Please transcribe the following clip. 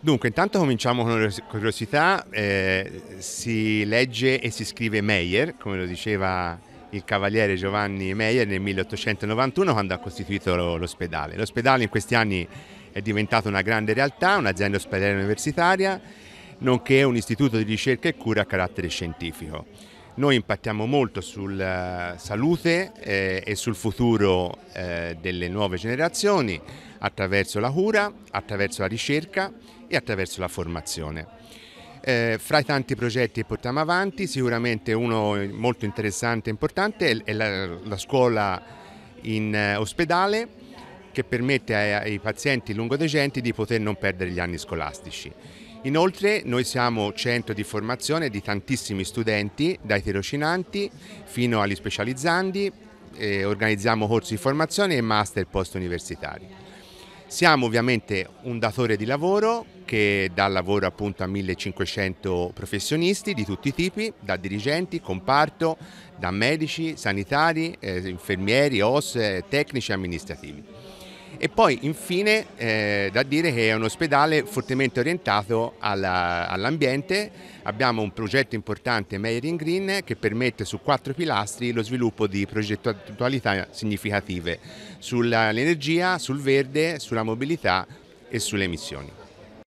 Dunque, intanto cominciamo con una curiosità. Eh, si legge e si scrive Meyer, come lo diceva il cavaliere Giovanni Meyer nel 1891 quando ha costituito l'ospedale. L'ospedale in questi anni è diventato una grande realtà, un'azienda ospedale universitaria, nonché un istituto di ricerca e cura a carattere scientifico. Noi impattiamo molto sulla eh, salute eh, e sul futuro eh, delle nuove generazioni attraverso la cura, attraverso la ricerca e attraverso la formazione. Eh, fra i tanti progetti che portiamo avanti, sicuramente uno molto interessante e importante è la, la scuola in eh, ospedale che permette ai, ai pazienti lungodegenti di poter non perdere gli anni scolastici. Inoltre noi siamo centro di formazione di tantissimi studenti, dai tirocinanti fino agli specializzandi, e organizziamo corsi di formazione e master post universitari. Siamo ovviamente un datore di lavoro che dà lavoro appunto a 1500 professionisti di tutti i tipi, da dirigenti, comparto, da medici, sanitari, eh, infermieri, OS, eh, tecnici e amministrativi. E poi infine eh, da dire che è un ospedale fortemente orientato alla, all'ambiente, abbiamo un progetto importante Meyer in Green che permette su quattro pilastri lo sviluppo di progettualità significative sull'energia, sul verde, sulla mobilità e sulle emissioni.